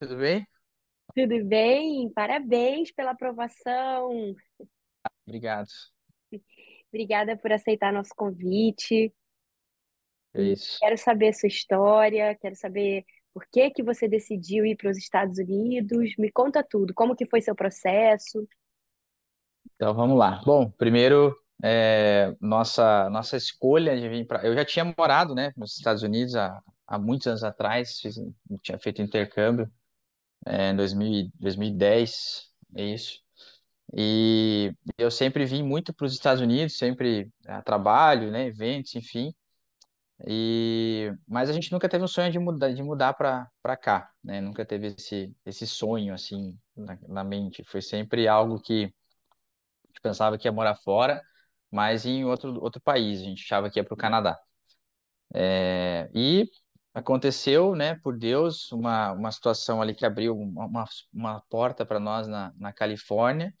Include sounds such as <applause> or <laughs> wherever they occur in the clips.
tudo bem? Tudo bem? Parabéns pela aprovação. Obrigado. Obrigada por aceitar nosso convite. É isso. Quero saber a sua história, quero saber por que que você decidiu ir para os Estados Unidos. Me conta tudo, como que foi seu processo? Então vamos lá. Bom, primeiro é, nossa nossa escolha de vir para. Eu já tinha morado, né, nos Estados Unidos há, há muitos anos atrás, fiz, tinha feito intercâmbio é, em 2010, é isso. E eu sempre vim muito para os Estados Unidos, sempre a é, trabalho, né, eventos, enfim. E mas a gente nunca teve um sonho de mudar, de mudar para cá, né? Nunca teve esse esse sonho assim na, na mente. Foi sempre algo que a gente pensava que ia morar fora, mas em outro outro país. A gente achava que ia para o Canadá. É, e aconteceu, né, por Deus, uma, uma situação ali que abriu uma, uma porta para nós na, na Califórnia.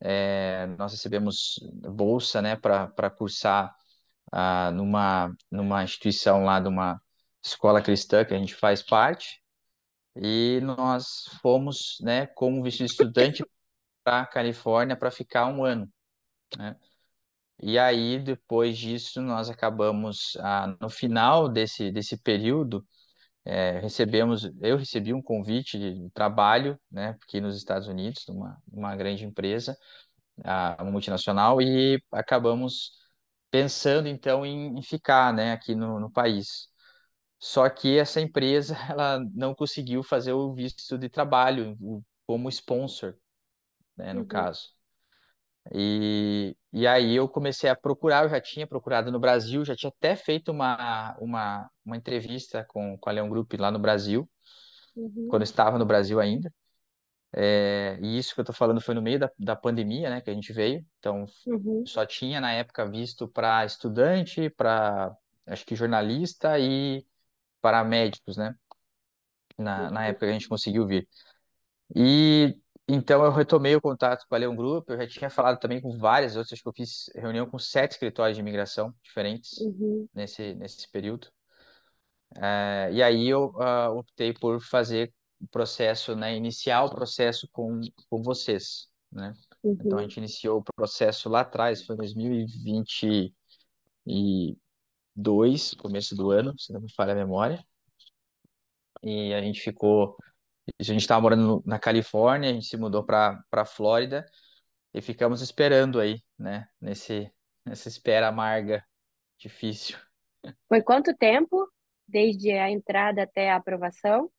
É, nós recebemos bolsa, né, para cursar ah, numa, numa instituição lá de uma escola cristã que a gente faz parte. E nós fomos, né, como vestido estudante para a Califórnia para ficar um ano, né? E aí, depois disso, nós acabamos, ah, no final desse, desse período, é, recebemos, eu recebi um convite de trabalho, né, aqui nos Estados Unidos, numa, uma grande empresa, multinacional, e acabamos pensando, então, em, em ficar, né, aqui no, no país. Só que essa empresa, <laughs> ela não conseguiu fazer o visto de trabalho como sponsor, né, no uhum. caso. E e aí eu comecei a procurar, eu já tinha procurado no Brasil, já tinha até feito uma, uma, uma entrevista com, com a Leon Group lá no Brasil, uhum. quando estava no Brasil ainda. É, e isso que eu estou falando foi no meio da, da pandemia, né, que a gente veio. Então, uhum. só tinha na época visto para estudante, para acho que jornalista e para médicos, né? Na, uhum. na época que a gente conseguiu vir. E então eu retomei o contato com a Leão Group, eu já tinha falado também com várias outras, acho que eu fiz reunião com sete escritórios de imigração diferentes uhum. nesse, nesse período. Uh, e aí eu uh, optei por fazer o processo, né, iniciar o processo com, com vocês, né? Uhum. Então a uhum. gente iniciou o processo lá atrás, foi em 2022, começo do ano, se não me falha a memória. E a gente ficou a gente estava morando na Califórnia, a gente se mudou para para Flórida e ficamos esperando aí, né? Nesse nessa espera amarga, difícil. Foi quanto tempo desde a entrada até a aprovação?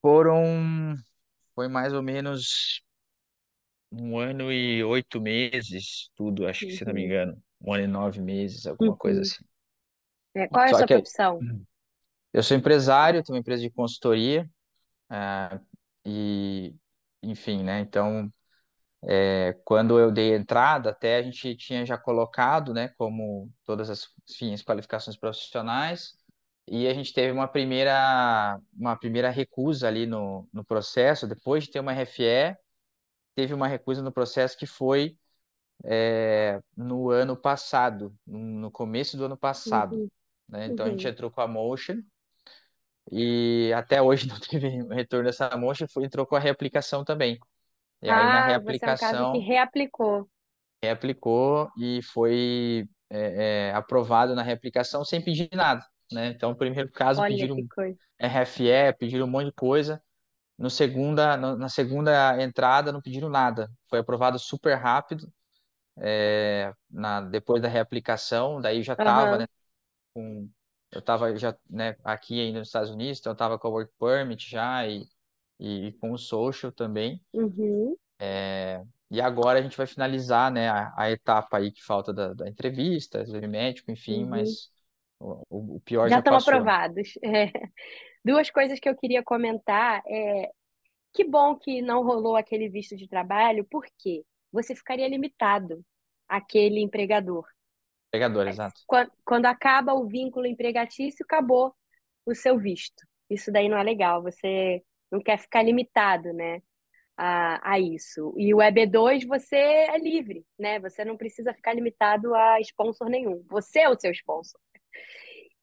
Foram foi mais ou menos um ano e oito meses, tudo, acho que se não me uhum. engano, um ano e nove meses, alguma uhum. coisa assim. É, qual é a Só sua é opção uhum. Eu sou empresário, tenho uma empresa de consultoria ah, e enfim, né? Então, é, quando eu dei entrada, até a gente tinha já colocado, né, como todas as, enfim, as qualificações profissionais, e a gente teve uma primeira, uma primeira recusa ali no, no processo, depois de ter uma RFE, teve uma recusa no processo que foi é, no ano passado, no começo do ano passado. Uhum. Né? Então, uhum. a gente uhum. entrou com a Motion, e até hoje <laughs> não teve retorno dessa amostra, foi, entrou com a reaplicação também. E aí na Ah, você é um caso reaplicação, que reaplicou. reaplicou e foi é, é, aprovado na reaplicação sem pedir nada, né? Então, no primeiro caso, Olha pediram RFE, pediram um monte de coisa. No segunda, na na segunda entrada, não pediram nada. Foi aprovado super rápido, é, na, depois da reaplicação, daí já estava, né, com eu estava já né, aqui ainda nos Estados Unidos, então eu estava com o Work Permit já e, e, com o Social também. Uhum. É, e agora a gente vai finalizar né, a, a etapa aí que falta da, da entrevista, exame médico, enfim, uhum. mas o, o, pior já, já estão aprovados. <laughs> É. Duas coisas que eu queria comentar é que bom que não rolou aquele visto de trabalho, porque você ficaria limitado àquele empregador. Empregador, exato. Quando, quando acaba o vínculo empregatício, acabou o seu visto. Isso daí não é legal, você não quer ficar limitado, né, a, a isso. E o EB2 você é livre, né? Você não precisa ficar limitado a sponsor nenhum. Você é o seu sponsor.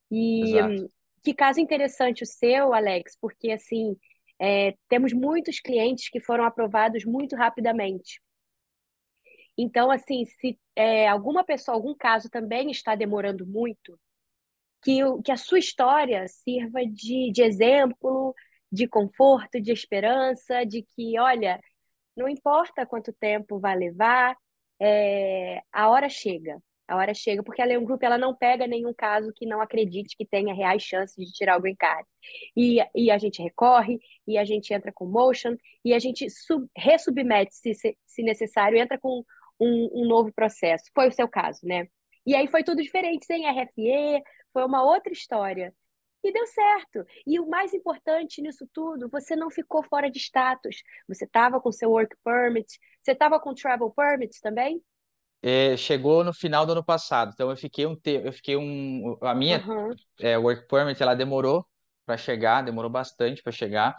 E exato. que caso interessante o seu, Alex, porque assim, é, temos muitos clientes que foram aprovados muito rapidamente. Então, assim, se é, alguma pessoa, algum caso também está demorando muito, que, o, que a sua história sirva de, de exemplo, de conforto, de esperança, de que, olha, não importa quanto tempo vai levar, é, a hora chega. A hora chega, porque a Leão Group ela não pega nenhum caso que não acredite que tenha reais chances de tirar o green card. E, e a gente recorre, e a gente entra com motion, e a gente sub, ressubmete, se, se necessário, entra com um, um novo processo. Foi o seu caso, né? E aí foi tudo diferente, sem RFE, foi uma outra história. E deu certo. E o mais importante nisso tudo, você não ficou fora de status. Você estava com seu work permit, você estava com travel permit também? É, chegou no final do ano passado, então eu fiquei um tempo, eu fiquei um, a minha uhum. é, work permit ela demorou para chegar, demorou bastante para chegar,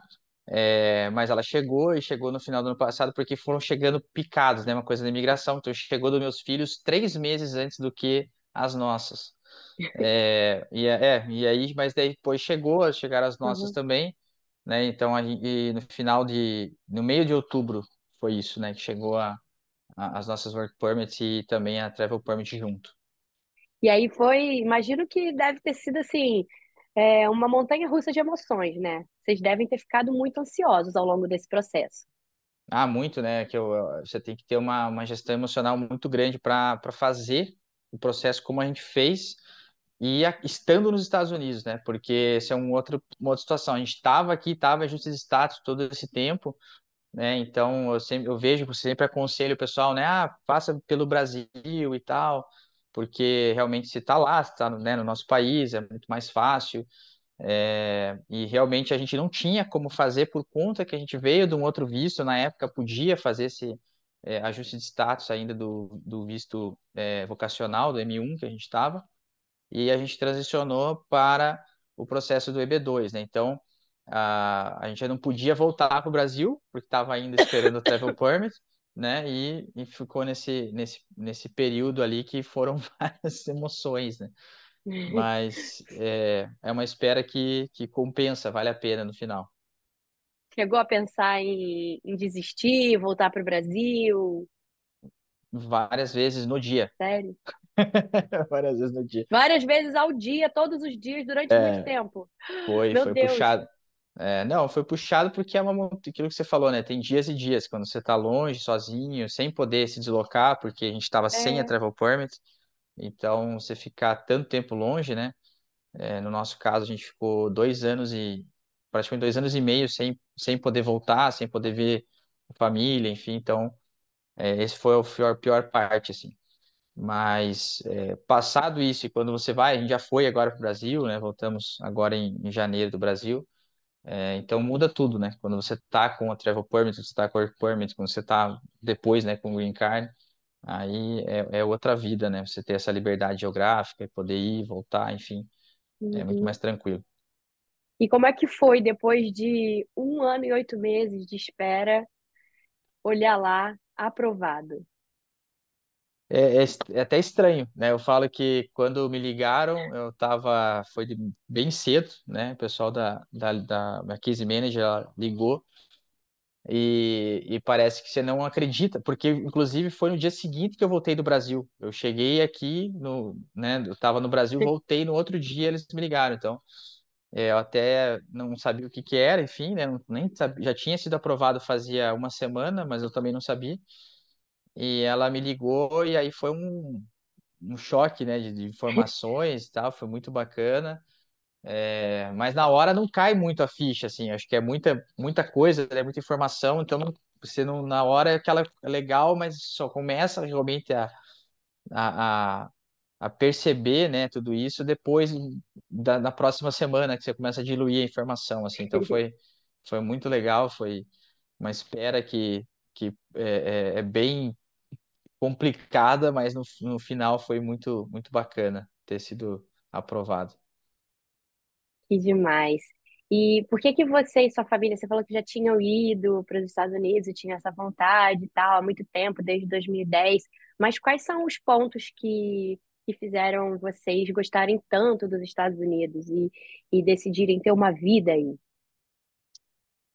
é, mas ela chegou e chegou no final do ano passado porque foram chegando picados, né? Uma coisa da imigração. Então chegou dos meus filhos três meses antes do que as nossas. É, e, é, é e aí, mas depois chegou, chegaram as uhum. nossas uhum. também, né? Então a, no final de, no meio de outubro foi isso, né? Que chegou a, a, as nossas work permits e também a travel permit junto. E aí foi, imagino que deve ter sido assim, é, uma montanha russa de emoções, né? Vocês devem ter ficado muito ansiosos ao longo desse processo. Ah, muito, né? Que eu, você tem que ter uma, uma gestão emocional muito grande para fazer o processo como a gente fez e a, estando nos Estados Unidos, né? Porque essa é um outro, uma outra situação. A gente estava aqui, estava junto de status todo esse tempo, né? Então eu sempre eu vejo, sempre aconselho o pessoal, né? Ah, faça pelo Brasil e tal porque realmente se está lá, está né, no nosso país, é muito mais fácil. É, e realmente a gente não tinha como fazer por conta que a gente veio de um outro visto, na época podia fazer esse é, ajuste de status ainda do, do visto é, vocacional, do M1 que a gente estava, e a gente transicionou para o processo do EB2, né? Então, a, a gente já não podia voltar para o Brasil, porque estava ainda esperando o Travel <laughs> Permit, né? E, e ficou nesse, nesse, nesse período ali que foram <laughs> várias emoções, né? Mas é, é uma espera que, que compensa, vale a pena no final. Chegou a pensar em, em desistir, voltar para o Brasil? Várias vezes no dia. Sério? <laughs> Várias vezes no dia. Várias vezes ao dia, todos os dias, durante é, muito tempo. Foi, Meu foi Deus. puxado. É, não, foi puxado porque é uma, aquilo que você falou, né? Tem dias e dias, quando você tá longe, sozinho, sem poder se deslocar, porque a gente estava sem a é. travel permit. Então, você ficar tanto tempo longe, né? É, no nosso caso, a gente ficou dois anos e praticamente dois anos e meio sem, sem poder voltar, sem poder ver a família, enfim. Então, é, esse foi a pior, pior parte, assim. Mas é, passado isso, e quando você vai, a gente já foi agora para o Brasil, né? Voltamos agora em, em janeiro do Brasil. É, então muda tudo, né? Quando você tá com a Travel Permit, você tá com a Work Permit, quando você tá depois, né, com o Green Card, aí é, é outra vida, né? Você ter essa liberdade geográfica e poder ir, voltar, enfim, é muito uhum. mais tranquilo. E como é que foi depois de um ano e oito meses de espera, olhar lá, aprovado? é, é, é, até estranho, né? Eu falo que quando me ligaram, eu tava, foi de, bem cedo, né? O pessoal da, da, da minha case manager ligou e, e, parece que você não acredita, porque inclusive foi no dia seguinte que eu voltei do Brasil. Eu cheguei aqui, no, né? Eu tava no Brasil, voltei no outro dia, eles me ligaram, então... É, eu até não sabia o que que era, enfim, né? Nem sabia, já tinha sido aprovado fazia uma semana, mas eu também não sabia. E ela me ligou e aí foi um, um choque, né, de, de informações e tal, foi muito bacana. É, mas na hora não cai muito a ficha, assim, acho que é muita, muita coisa, é muita informação, então não, você não, na hora é aquela é legal, mas só começa realmente a, a, a, a perceber, né, tudo isso depois da, da, próxima semana que você começa a diluir a informação, assim, então foi, foi muito legal, foi uma espera que, que é, é, é bem complicada, mas no, no final foi muito, muito bacana ter sido aprovado. Que demais. E por que que você e sua família, você falou que já tinham ido para os Estados Unidos e tinha essa vontade e tal, há muito tempo, desde 2010, mas quais são os pontos que, que fizeram vocês gostarem tanto dos Estados Unidos e, e decidirem ter uma vida aí?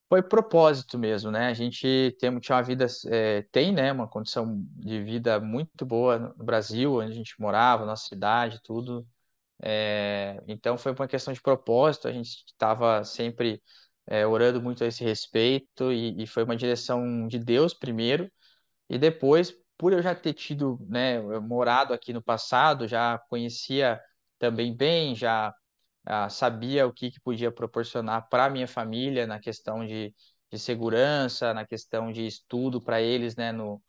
foi propósito mesmo, né? A gente tem, tinha uma vida, é, eh, tem, né, uma condição de vida muito boa no Brasil, onde a gente morava, nossa cidade, tudo. É, então foi uma questão de propósito, a gente estava sempre é, orando muito a esse respeito e, e foi uma direção de Deus primeiro e depois, por eu já ter tido, né, morado aqui no passado, já conhecia também bem, já ah, sabia o que, que podia proporcionar para minha família na questão de, de segurança, na questão de estudo para eles, né, no,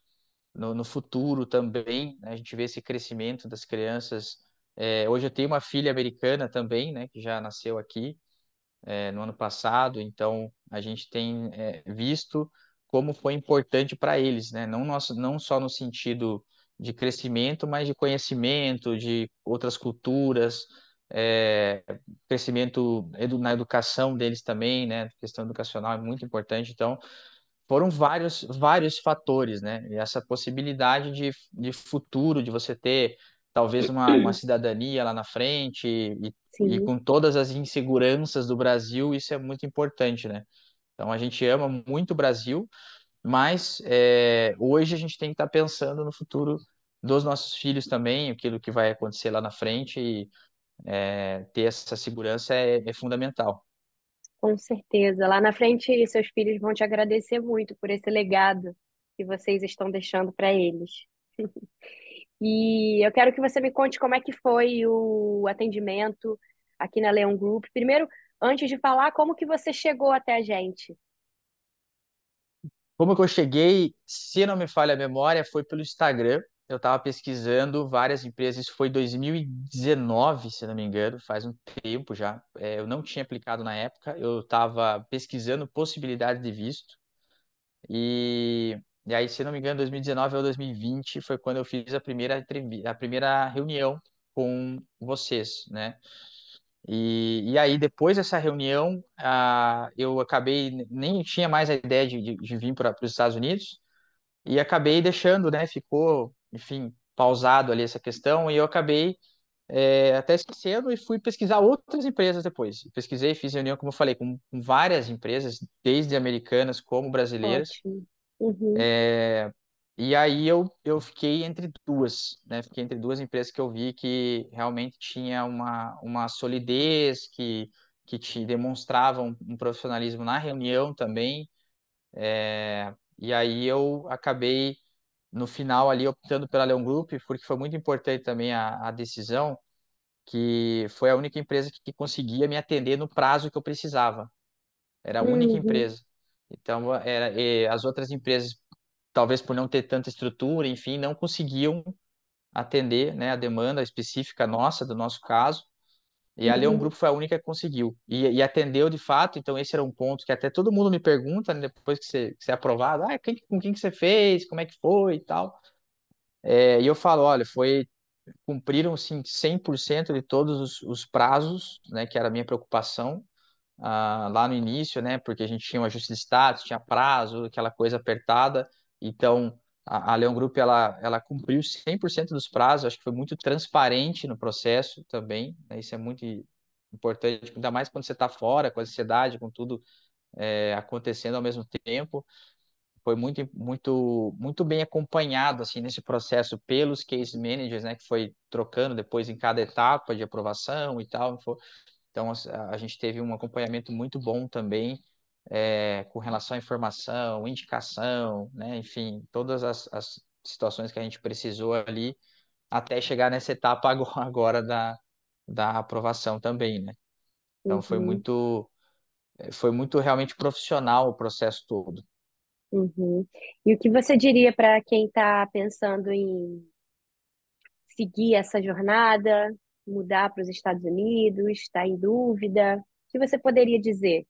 no, no futuro também. Né? a gente vê esse crescimento das crianças. É, hoje eu tenho uma filha americana também, né, que já nasceu aqui é, no ano passado, então a gente tem é, visto como foi importante para eles, né, não, nosso, não só no sentido de crescimento, mas de conhecimento, de outras culturas, é, crescimento edu, na educação deles também, né? A questão educacional é muito importante. Então, foram vários, vários fatores, né? E essa possibilidade de, de futuro, de você ter talvez uma, uma cidadania lá na frente e, e, com todas as inseguranças do Brasil, isso é muito importante, né? Então, a gente ama muito o Brasil, mas é, hoje a gente tem que estar tá pensando no futuro dos nossos filhos também, aquilo que vai acontecer lá na frente e é, ter essa segurança é, é fundamental. Com certeza. Lá na frente, seus filhos vão te agradecer muito por esse legado que vocês estão deixando para eles. <laughs> E eu quero que você me conte como é que foi o atendimento aqui na Leon Group. Primeiro, antes de falar, como que você chegou até a gente? Como que eu cheguei, se não me falha a memória, foi pelo Instagram eu estava pesquisando várias empresas, isso foi 2019, se não me engano, faz um tempo já. É, eu não tinha aplicado na época, eu estava pesquisando possibilidade de visto. E, e, aí, se não me engano, 2019 ou 2020 foi quando eu fiz a primeira, a primeira reunião com vocês, né? E, e aí, depois dessa reunião, eu acabei, nem tinha mais a ideia de, de, de vir para os Estados Unidos, e acabei deixando, né? Ficou enfim, pausado ali essa questão e eu acabei é, até esquecendo e fui pesquisar outras empresas depois. Pesquisei, fiz reunião, como eu falei, com, várias empresas, desde americanas como brasileiras. Uhum. É, e aí eu, eu fiquei entre duas, né? Fiquei entre duas empresas que eu vi que realmente tinha uma, uma solidez, que, que te demonstravam um, um profissionalismo na reunião também. É, e aí eu acabei no final ali optando pela Leon Group, porque foi muito importante também a, a decisão, que foi a única empresa que, que, conseguia me atender no prazo que eu precisava. Era a única uhum. empresa. Então, era, as outras empresas, talvez por não ter tanta estrutura, enfim, não conseguiam atender né, a demanda específica nossa, do nosso caso. E ali é uhum. Grupo foi a única que conseguiu. E, e, atendeu de fato, então esse era um ponto que até todo mundo me pergunta, né, depois que você, que você é aprovado, ah, quem, com quem que você fez, como é que foi e tal. É, e eu falo, olha, foi cumpriram assim, 100% de todos os, os, prazos, né, que era a minha preocupação ah, lá no início, né, porque a gente tinha um ajuste de status, tinha prazo, aquela coisa apertada. Então, a, Leon Group ela, ela cumpriu 100% dos prazos, acho que foi muito transparente no processo também, né? isso é muito importante, ainda mais quando você está fora, com a ansiedade, com tudo é, acontecendo ao mesmo tempo. Foi muito, muito, muito bem acompanhado assim nesse processo pelos case managers, né, que foi trocando depois em cada etapa de aprovação e tal. Então a gente teve um acompanhamento muito bom também é, com relação à informação, indicação, né? enfim, todas as, as, situações que a gente precisou ali até chegar nessa etapa agora, <laughs> da, da aprovação também, né? Então uhum. foi muito eh, foi muito realmente profissional o processo todo. Uhum. E o que você diria para quem está pensando em seguir essa jornada, mudar para os Estados Unidos, está em dúvida? O que você poderia dizer?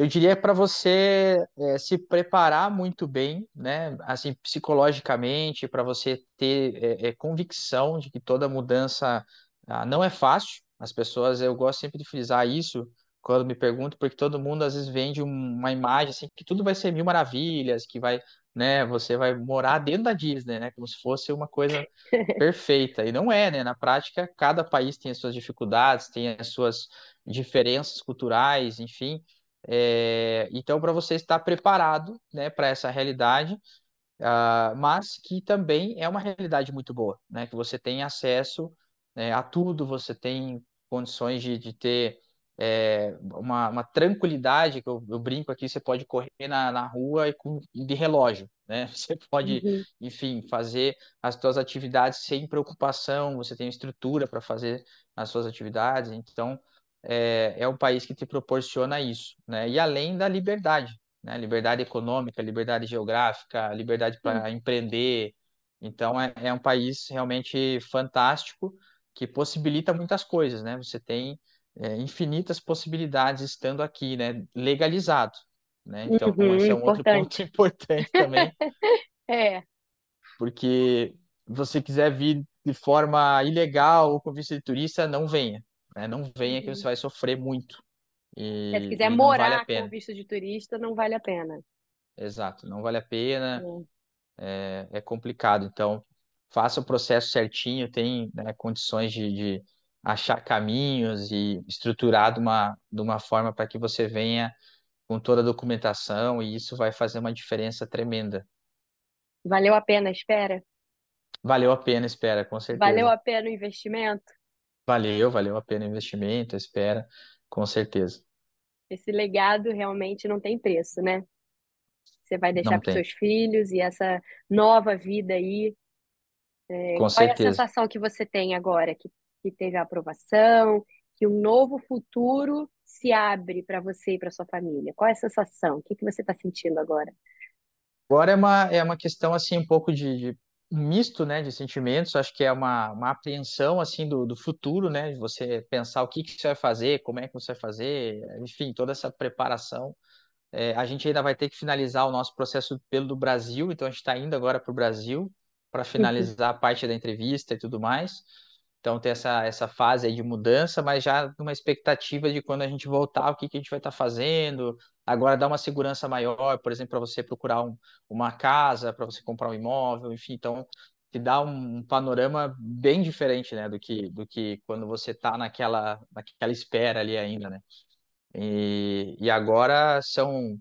eu diria para você é, se preparar muito bem, né, assim psicologicamente, para você ter é, é, convicção de que toda mudança ah, não é fácil. As pessoas, eu gosto sempre de frisar isso quando me pergunto, porque todo mundo às vezes vende uma imagem assim que tudo vai ser mil maravilhas, que vai, né, você vai morar dentro da Disney, né, como se fosse uma coisa <laughs> perfeita. E não é, né? Na prática, cada país tem as suas dificuldades, tem as suas diferenças culturais, enfim. É, então, para você estar preparado né, para essa realidade, uh, mas que também é uma realidade muito boa, né, que você tem acesso né, a tudo, você tem condições de, de ter é, uma, uma, tranquilidade, que eu, eu, brinco aqui, você pode correr na, na rua e com, de relógio, né? <laughs> Você pode, uhum. enfim, fazer as suas atividades sem preocupação, você tem estrutura para fazer as suas atividades, então é, é o país que te proporciona isso, né? E além da liberdade, né? Liberdade econômica, liberdade geográfica, liberdade para empreender. Então é, é um país realmente fantástico que possibilita muitas coisas, né? Você tem é, infinitas possibilidades estando aqui, né? Legalizado, né? Então uhum, esse é um importante. outro ponto uhum. <laughs> importante também. <laughs> é. Porque você quiser vir de forma ilegal ou com visto de turista, não venha. Né? Não venha que você uhum. vai sofrer muito. E, é, se quiser morar vale com visto de turista, não vale a pena. Exato, não vale a pena. É. é, é, complicado. Então, faça o processo certinho, tem né, condições de, de, achar caminhos e estruturar de uma, de uma forma para que você venha com toda a documentação e isso vai fazer uma diferença tremenda. Valeu a pena espera? Valeu a pena espera, com certeza. Valeu a pena o investimento? Valeu, valeu a pena o investimento, a espera, com certeza. Esse legado realmente não tem preço, né? Você vai deixar para seus filhos e essa nova vida aí. É, com qual certeza. é a sensação que você tem agora que, que teve a aprovação, que um novo futuro se abre para você e para sua família? Qual é a sensação? O que, que você está sentindo agora? Agora é uma, é uma questão assim um pouco de, de misto né, de sentimentos, acho que é uma, uma apreensão assim do, do futuro, né, de você pensar o que, que você vai fazer, como é que você vai fazer, enfim, toda essa preparação. É, a gente ainda vai ter que finalizar o nosso processo pelo do Brasil, então a gente está indo agora para o Brasil para uhum. finalizar a parte da entrevista e tudo mais. Então tem essa, essa fase aí de mudança, mas já numa expectativa de quando a gente voltar, o que, que a gente vai estar tá fazendo. Agora dá uma segurança maior, por exemplo, para você procurar um, uma casa, para você comprar um imóvel, enfim. Então te dá um, um panorama bem diferente, né, do que do que quando você está naquela naquela espera ali ainda, né? E, e agora são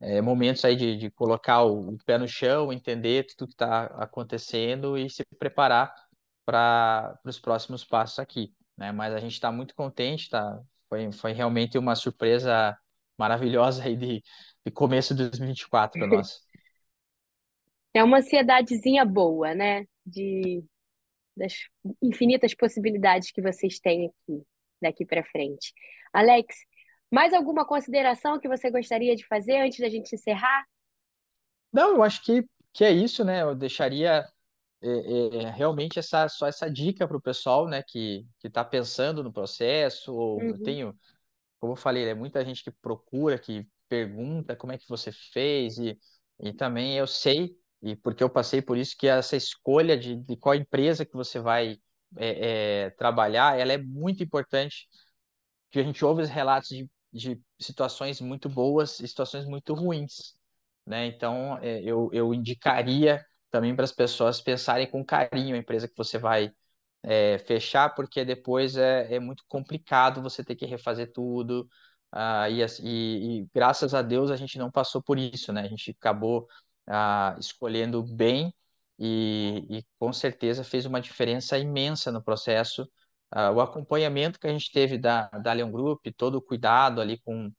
é, momentos aí de, de colocar o, o pé no chão, entender tudo que está acontecendo e se preparar para os próximos passos aqui. Né? Mas a gente está muito contente, tá? foi, foi realmente uma surpresa maravilhosa aí de, de começo de 2024 para nós. É uma ansiedadezinha boa, né? De, das infinitas possibilidades que vocês têm aqui, daqui para frente. Alex, mais alguma consideração que você gostaria de fazer antes da gente encerrar? Não, eu acho que, que é isso, né? Eu deixaria é, é, realmente essa só essa dica para o pessoal, né, que que está pensando no processo. Ou uhum. eu tenho, como eu falei, é muita gente que procura, que pergunta como é que você fez e e também eu sei e porque eu passei por isso que essa escolha de, de qual empresa que você vai é, é, trabalhar, ela é muito importante, que a gente ouve os relatos de, de situações muito boas e situações muito ruins, né? Então, é, eu, eu indicaria também para as pessoas pensarem com carinho a empresa que você vai é, fechar, porque depois é, é muito complicado você ter que refazer tudo. Uh, e, e, e, graças a Deus a gente não passou por isso, né? A gente acabou uh, escolhendo bem e, e, com certeza fez uma diferença imensa no processo. Uh, o acompanhamento que a gente teve da, da Leon Group, todo o cuidado ali com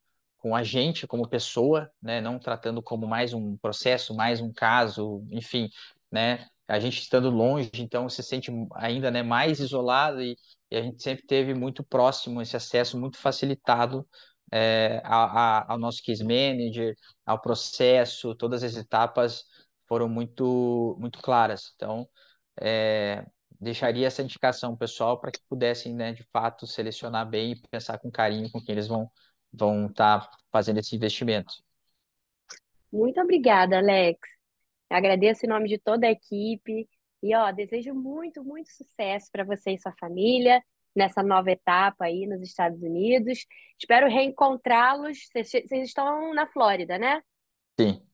com a gente como pessoa, né? Não tratando como mais um processo, mais um caso, enfim, né? A gente estando longe, então se sente ainda né, mais isolado e, e a gente sempre teve muito próximo esse acesso muito facilitado é, a, a, ao nosso case manager, ao processo, todas as etapas foram muito muito claras. Então, é, deixaria essa indicação pessoal para que pudessem, né, de fato, selecionar bem e pensar com carinho com quem eles vão vão estar tá fazendo esse investimento. Muito obrigada, Alex. Agradeço em nome de toda a equipe e ó, desejo muito, muito sucesso para você e sua família nessa nova etapa aí nos Estados Unidos. Espero reencontrá-los. Vocês estão na Flórida, né? Sim.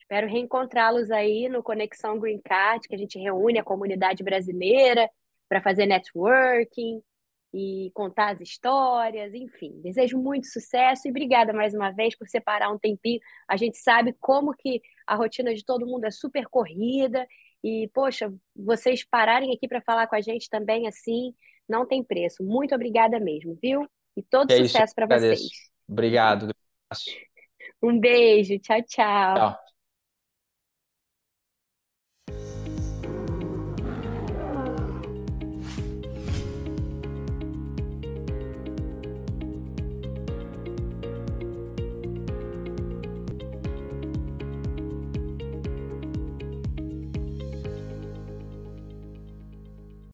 Espero reencontrá-los aí no Conexão Green Card, que a gente reúne a comunidade brasileira para fazer networking, e contar as histórias, enfim. Desejo muito sucesso e obrigada mais uma vez por separar um tempinho. A gente sabe como que a rotina de todo mundo é super corrida e poxa, vocês pararem aqui para falar com a gente também assim, não tem preço. Muito obrigada mesmo, viu? E todo é sucesso para vocês. Obrigado. Um beijo, tchau, tchau. tchau.